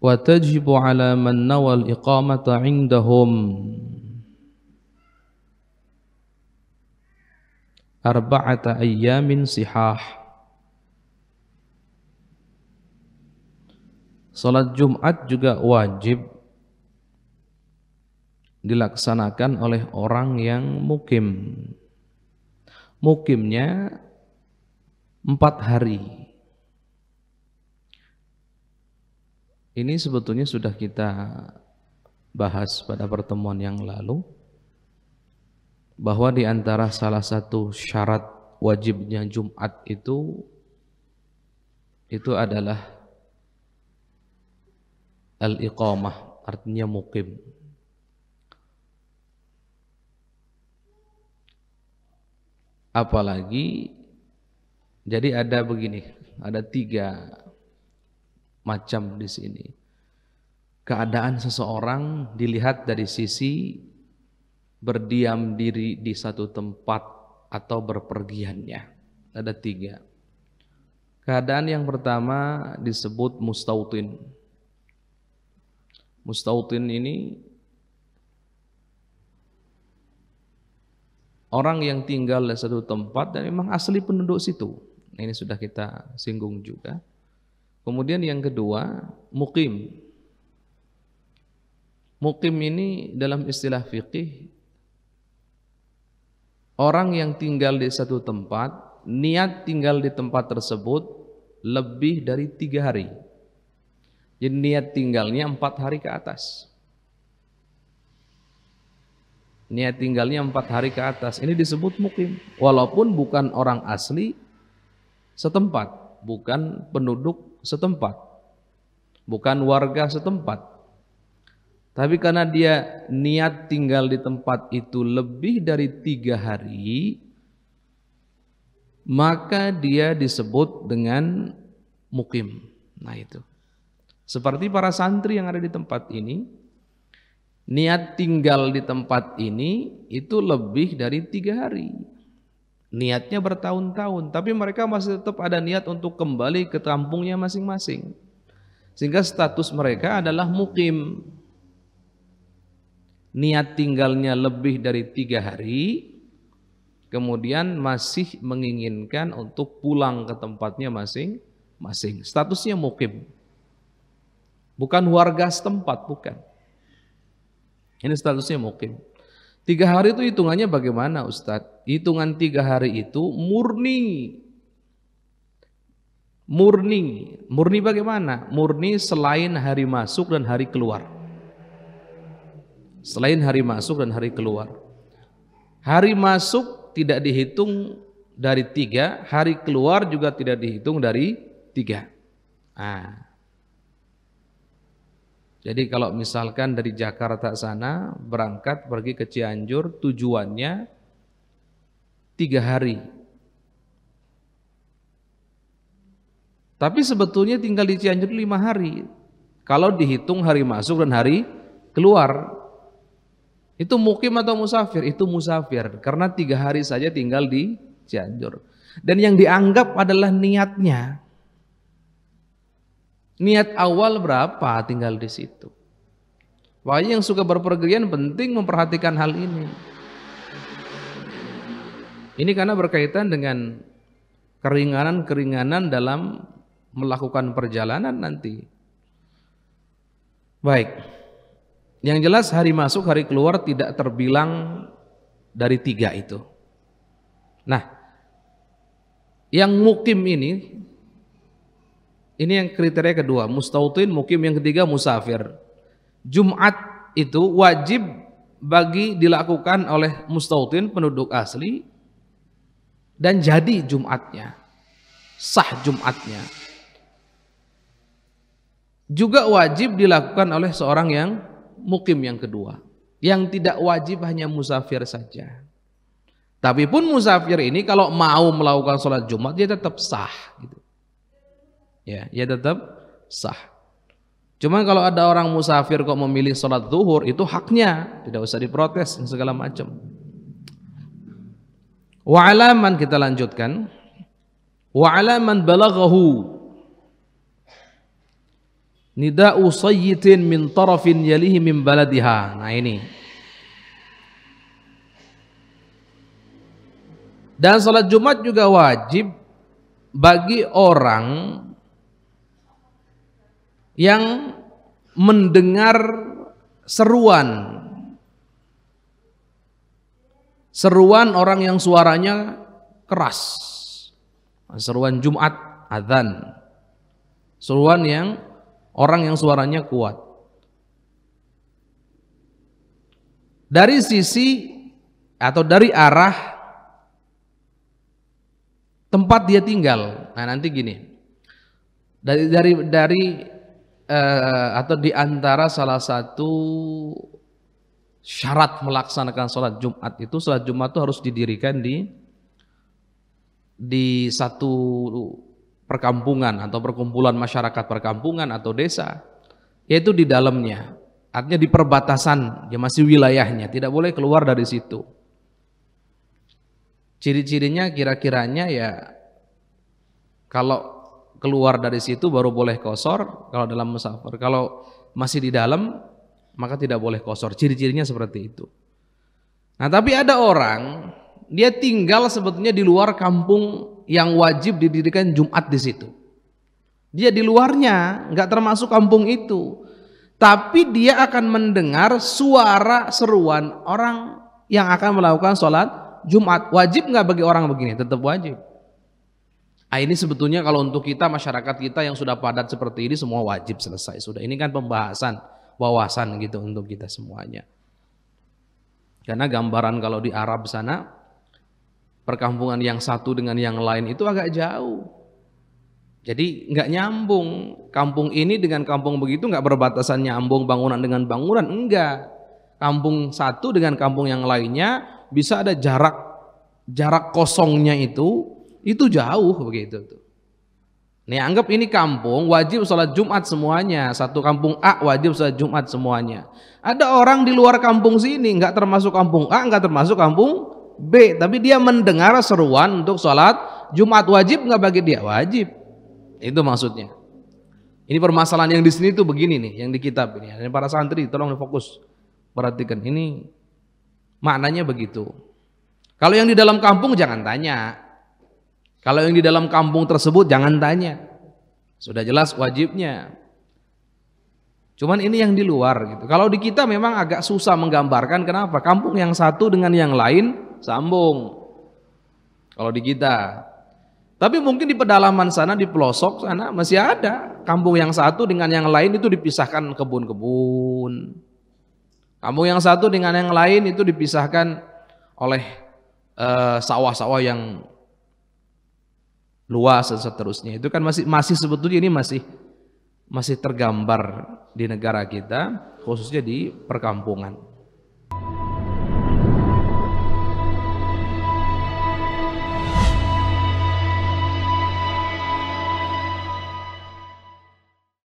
wa tajibu ala man nawal iqamata indahum arba'ata ayyamin sihah Salat Jumat juga wajib dilaksanakan oleh orang yang mukim. Mukimnya empat hari. Ini sebetulnya sudah kita bahas pada pertemuan yang lalu bahwa di antara salah satu syarat wajibnya Jumat itu itu adalah al-iqamah artinya mukim apalagi jadi ada begini ada tiga macam di sini. Keadaan seseorang dilihat dari sisi berdiam diri di satu tempat atau berpergiannya. Ada tiga. Keadaan yang pertama disebut mustautin. Mustautin ini orang yang tinggal di satu tempat dan memang asli penduduk situ. Ini sudah kita singgung juga Kemudian yang kedua, mukim. Mukim ini dalam istilah fikih orang yang tinggal di satu tempat, niat tinggal di tempat tersebut lebih dari tiga hari. Jadi niat tinggalnya empat hari ke atas. Niat tinggalnya empat hari ke atas. Ini disebut mukim. Walaupun bukan orang asli setempat, bukan penduduk setempat, bukan warga setempat. Tapi karena dia niat tinggal di tempat itu lebih dari tiga hari, maka dia disebut dengan mukim. Nah itu. Seperti para santri yang ada di tempat ini, niat tinggal di tempat ini itu lebih dari tiga hari niatnya bertahun-tahun, tapi mereka masih tetap ada niat untuk kembali ke kampungnya masing-masing. Sehingga status mereka adalah mukim. Niat tinggalnya lebih dari tiga hari, kemudian masih menginginkan untuk pulang ke tempatnya masing-masing. Statusnya mukim. Bukan warga setempat, bukan. Ini statusnya mukim. Tiga hari itu hitungannya bagaimana Ustadz? Hitungan tiga hari itu murni. Murni. Murni bagaimana? Murni selain hari masuk dan hari keluar. Selain hari masuk dan hari keluar. Hari masuk tidak dihitung dari tiga, hari keluar juga tidak dihitung dari tiga. Nah, jadi kalau misalkan dari Jakarta sana berangkat pergi ke Cianjur tujuannya tiga hari. Tapi sebetulnya tinggal di Cianjur lima hari. Kalau dihitung hari masuk dan hari keluar. Itu mukim atau musafir? Itu musafir. Karena tiga hari saja tinggal di Cianjur. Dan yang dianggap adalah niatnya. Niat awal berapa tinggal di situ. Wahai yang suka berpergian penting memperhatikan hal ini. Ini karena berkaitan dengan keringanan-keringanan dalam melakukan perjalanan nanti. Baik. Yang jelas hari masuk, hari keluar tidak terbilang dari tiga itu. Nah, yang mukim ini ini yang kriteria kedua, mustautin, mukim yang ketiga musafir. Jumat itu wajib bagi dilakukan oleh mustautin penduduk asli dan jadi Jumatnya. Sah Jumatnya. Juga wajib dilakukan oleh seorang yang mukim yang kedua. Yang tidak wajib hanya musafir saja. Tapi pun musafir ini kalau mau melakukan sholat Jumat dia tetap sah. Gitu ya ya tetap sah cuman kalau ada orang musafir kok memilih sholat zuhur itu haknya tidak usah diprotes segala macam wa'alaman kita lanjutkan wa'alaman balaghahu nida'u sayyitin min tarafin yalihi min baladiha nah ini Dan salat Jumat juga wajib bagi orang yang mendengar seruan seruan orang yang suaranya keras seruan Jumat adzan seruan yang orang yang suaranya kuat dari sisi atau dari arah tempat dia tinggal nah nanti gini dari dari dari uh, atau di antara salah satu syarat melaksanakan sholat Jumat itu sholat Jumat itu harus didirikan di di satu perkampungan atau perkumpulan masyarakat perkampungan atau desa yaitu di dalamnya artinya di perbatasan ya masih wilayahnya tidak boleh keluar dari situ ciri-cirinya kira-kiranya ya kalau keluar dari situ baru boleh kosor kalau dalam musafir. Kalau masih di dalam maka tidak boleh kosor. Ciri-cirinya seperti itu. Nah tapi ada orang dia tinggal sebetulnya di luar kampung yang wajib didirikan Jumat di situ. Dia di luarnya, nggak termasuk kampung itu. Tapi dia akan mendengar suara seruan orang yang akan melakukan sholat Jumat. Wajib nggak bagi orang begini? Tetap wajib. Nah, ini sebetulnya kalau untuk kita masyarakat kita yang sudah padat seperti ini semua wajib selesai sudah. Ini kan pembahasan wawasan gitu untuk kita semuanya. Karena gambaran kalau di Arab sana perkampungan yang satu dengan yang lain itu agak jauh. Jadi nggak nyambung kampung ini dengan kampung begitu nggak berbatasan nyambung bangunan dengan bangunan enggak. Kampung satu dengan kampung yang lainnya bisa ada jarak jarak kosongnya itu itu jauh begitu tuh. Nih anggap ini kampung wajib sholat Jumat semuanya. Satu kampung A wajib sholat Jumat semuanya. Ada orang di luar kampung sini nggak termasuk kampung A, nggak termasuk kampung B, tapi dia mendengar seruan untuk sholat Jumat wajib nggak bagi dia wajib. Itu maksudnya. Ini permasalahan yang di sini tuh begini nih, yang di kitab ini. Ini para santri tolong fokus perhatikan ini maknanya begitu. Kalau yang di dalam kampung jangan tanya, kalau yang di dalam kampung tersebut jangan tanya. Sudah jelas wajibnya. Cuman ini yang di luar gitu. Kalau di kita memang agak susah menggambarkan kenapa kampung yang satu dengan yang lain sambung. Kalau di kita. Tapi mungkin di pedalaman sana, di pelosok sana masih ada kampung yang satu dengan yang lain itu dipisahkan kebun-kebun. Kampung yang satu dengan yang lain itu dipisahkan oleh eh, sawah-sawah uh, yang luas dan seterusnya. Itu kan masih masih sebetulnya ini masih masih tergambar di negara kita, khususnya di perkampungan.